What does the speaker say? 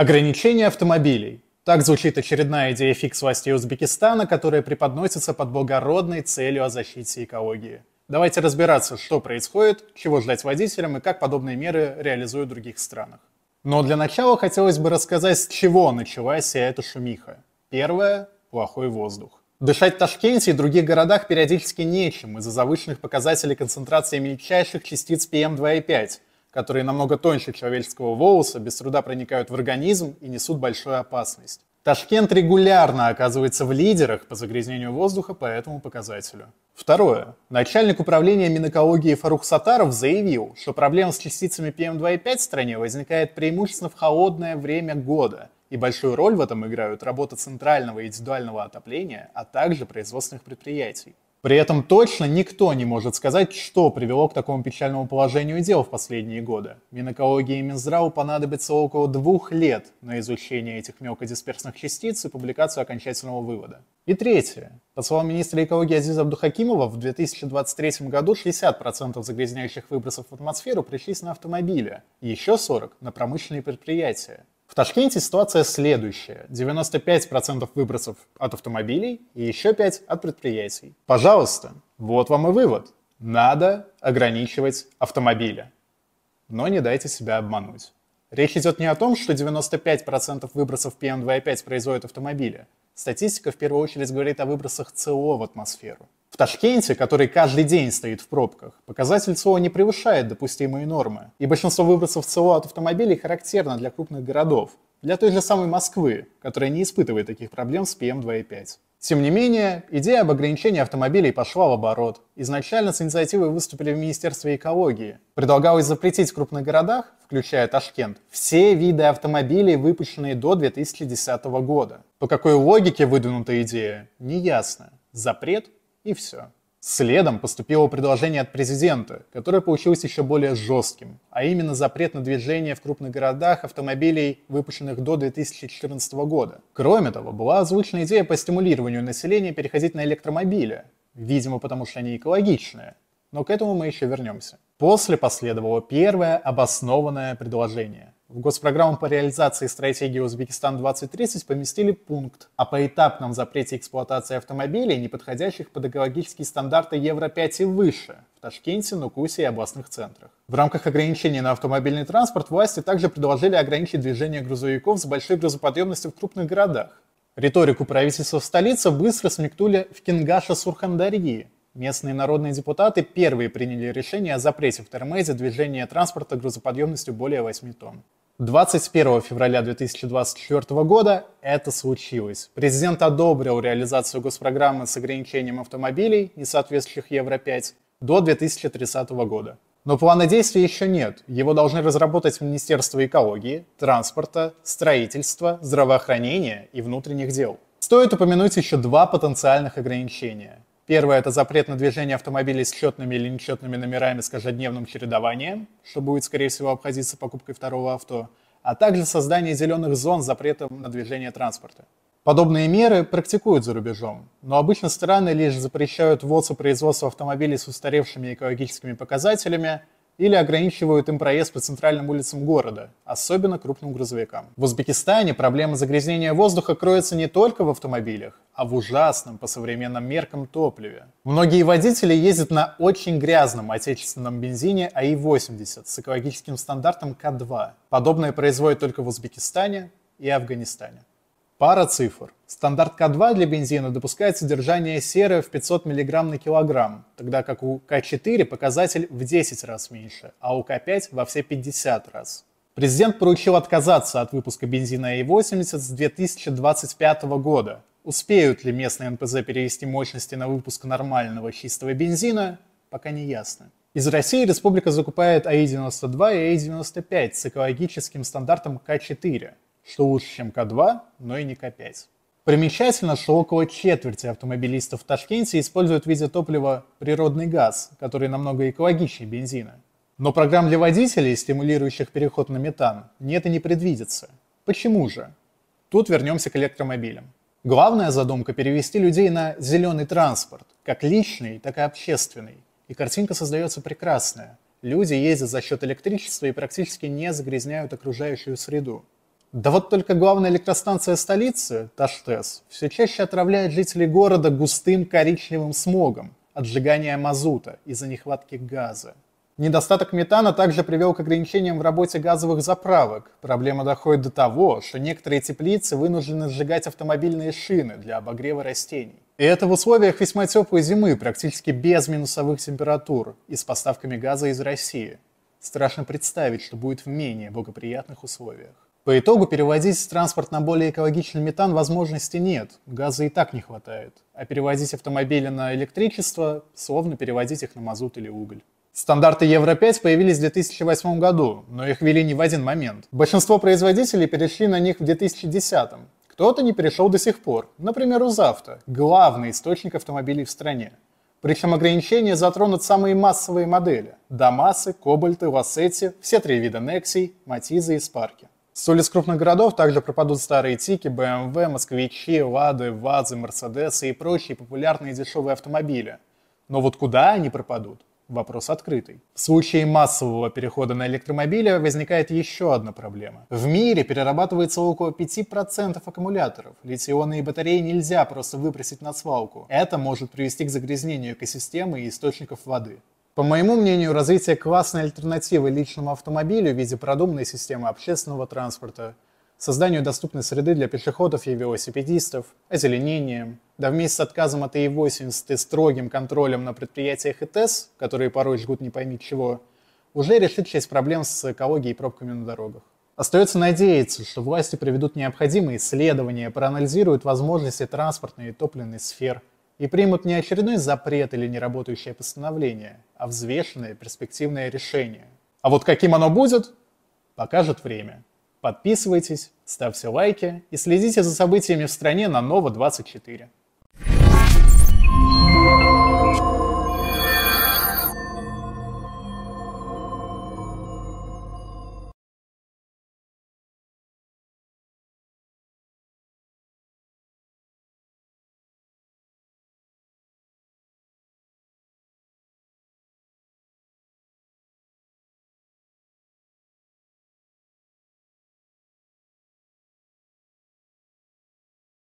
Ограничение автомобилей. Так звучит очередная идея фикс власти Узбекистана, которая преподносится под благородной целью о защите экологии. Давайте разбираться, что происходит, чего ждать водителям и как подобные меры реализуют в других странах. Но для начала хотелось бы рассказать, с чего началась эта шумиха. Первое – плохой воздух. Дышать в Ташкенте и других городах периодически нечем из-за завышенных показателей концентрации мельчайших частиц PM2,5, которые намного тоньше человеческого волоса, без труда проникают в организм и несут большую опасность. Ташкент регулярно оказывается в лидерах по загрязнению воздуха по этому показателю. Второе. Начальник управления Минэкологии Фарух Сатаров заявил, что проблема с частицами PM2,5 в стране возникает преимущественно в холодное время года, и большую роль в этом играют работа центрального и индивидуального отопления, а также производственных предприятий. При этом точно никто не может сказать, что привело к такому печальному положению дел в последние годы. Минэкологии и Минздраву понадобится около двух лет на изучение этих мелкодисперсных частиц и публикацию окончательного вывода. И третье. По словам министра экологии Азиза Абдухакимова, в 2023 году 60% загрязняющих выбросов в атмосферу пришлись на автомобили, еще 40% на промышленные предприятия. В Ташкенте ситуация следующая. 95% выбросов от автомобилей и еще 5% от предприятий. Пожалуйста, вот вам и вывод. Надо ограничивать автомобили. Но не дайте себя обмануть. Речь идет не о том, что 95% выбросов PM2,5 производят автомобили. Статистика в первую очередь говорит о выбросах СО в атмосферу. Ташкенте, который каждый день стоит в пробках, показатель СО не превышает допустимые нормы, и большинство выбросов СО от автомобилей характерно для крупных городов, для той же самой Москвы, которая не испытывает таких проблем с PM2,5. Эм Тем не менее, идея об ограничении автомобилей пошла в оборот. Изначально с инициативой выступили в Министерстве экологии. Предлагалось запретить в крупных городах, включая Ташкент, все виды автомобилей, выпущенные до 2010 года. По какой логике выдвинута идея, неясно. Запрет и все. Следом поступило предложение от президента, которое получилось еще более жестким, а именно запрет на движение в крупных городах автомобилей, выпущенных до 2014 года. Кроме того, была озвучена идея по стимулированию населения переходить на электромобили, видимо, потому что они экологичные. Но к этому мы еще вернемся. После последовало первое обоснованное предложение. В госпрограмму по реализации стратегии «Узбекистан-2030» поместили пункт о поэтапном запрете эксплуатации автомобилей, не подходящих под экологические стандарты Евро-5 и выше, в Ташкенте, Нукусе и областных центрах. В рамках ограничений на автомобильный транспорт власти также предложили ограничить движение грузовиков с большой грузоподъемностью в крупных городах. Риторику правительства в столице быстро смягтули в кингаша Сурхандарии. Местные народные депутаты первые приняли решение о запрете в Термезе движения транспорта грузоподъемностью более 8 тонн. 21 февраля 2024 года это случилось. Президент одобрил реализацию госпрограммы с ограничением автомобилей, не соответствующих Евро-5, до 2030 года. Но плана действий еще нет. Его должны разработать Министерство экологии, транспорта, строительства, здравоохранения и внутренних дел. Стоит упомянуть еще два потенциальных ограничения. Первое – это запрет на движение автомобилей с четными или нечетными номерами с каждодневным чередованием, что будет, скорее всего, обходиться покупкой второго авто, а также создание зеленых зон с запретом на движение транспорта. Подобные меры практикуют за рубежом, но обычно страны лишь запрещают ввоз и производство автомобилей с устаревшими экологическими показателями – или ограничивают им проезд по центральным улицам города, особенно крупным грузовикам. В Узбекистане проблема загрязнения воздуха кроется не только в автомобилях, а в ужасном по современным меркам топливе. Многие водители ездят на очень грязном отечественном бензине АИ-80 с экологическим стандартом К2. Подобное производят только в Узбекистане и Афганистане. Пара цифр. Стандарт К2 для бензина допускает содержание серы в 500 мг на килограмм, тогда как у К4 показатель в 10 раз меньше, а у К5 во все 50 раз. Президент поручил отказаться от выпуска бензина E80 а с 2025 года. Успеют ли местные НПЗ перевести мощности на выпуск нормального чистого бензина, пока не ясно. Из России республика закупает АИ-92 и АИ-95 с экологическим стандартом К4 что лучше, чем К2, но и не К5. Примечательно, что около четверти автомобилистов в Ташкенте используют в виде топлива природный газ, который намного экологичнее бензина. Но программ для водителей, стимулирующих переход на метан, нет и не предвидится. Почему же? Тут вернемся к электромобилям. Главная задумка – перевести людей на зеленый транспорт, как личный, так и общественный. И картинка создается прекрасная. Люди ездят за счет электричества и практически не загрязняют окружающую среду. Да вот только главная электростанция столицы, Таштэс, все чаще отравляет жителей города густым коричневым смогом от сжигания мазута из-за нехватки газа. Недостаток метана также привел к ограничениям в работе газовых заправок. Проблема доходит до того, что некоторые теплицы вынуждены сжигать автомобильные шины для обогрева растений. И это в условиях весьма теплой зимы, практически без минусовых температур и с поставками газа из России. Страшно представить, что будет в менее благоприятных условиях. По итогу переводить транспорт на более экологичный метан возможности нет, газа и так не хватает. А переводить автомобили на электричество, словно переводить их на мазут или уголь. Стандарты Евро-5 появились в 2008 году, но их ввели не в один момент. Большинство производителей перешли на них в 2010. Кто-то не перешел до сих пор, например, УЗАВТО, главный источник автомобилей в стране. Причем ограничения затронут самые массовые модели – Дамасы, Кобальты, Лассетти, все три вида Некси, Матизы и Спарки. С улиц крупных городов также пропадут старые тики, BMW, эм москвичи, лады, вазы, мерседесы и прочие популярные дешевые автомобили. Но вот куда они пропадут? Вопрос открытый. В случае массового перехода на электромобили возникает еще одна проблема. В мире перерабатывается около 5% аккумуляторов. Литионные батареи нельзя просто выбросить на свалку. Это может привести к загрязнению экосистемы и источников воды. По моему мнению, развитие классной альтернативы личному автомобилю в виде продуманной системы общественного транспорта, созданию доступной среды для пешеходов и велосипедистов, озеленением, да вместе с отказом от E80 и строгим контролем на предприятиях и ТЭС, которые порой жгут не пойми чего, уже решит часть проблем с экологией и пробками на дорогах. Остается надеяться, что власти проведут необходимые исследования, проанализируют возможности транспортной и топливной сфер – и примут не очередной запрет или неработающее постановление, а взвешенное перспективное решение. А вот каким оно будет, покажет время. Подписывайтесь, ставьте лайки и следите за событиями в стране на Нова 24.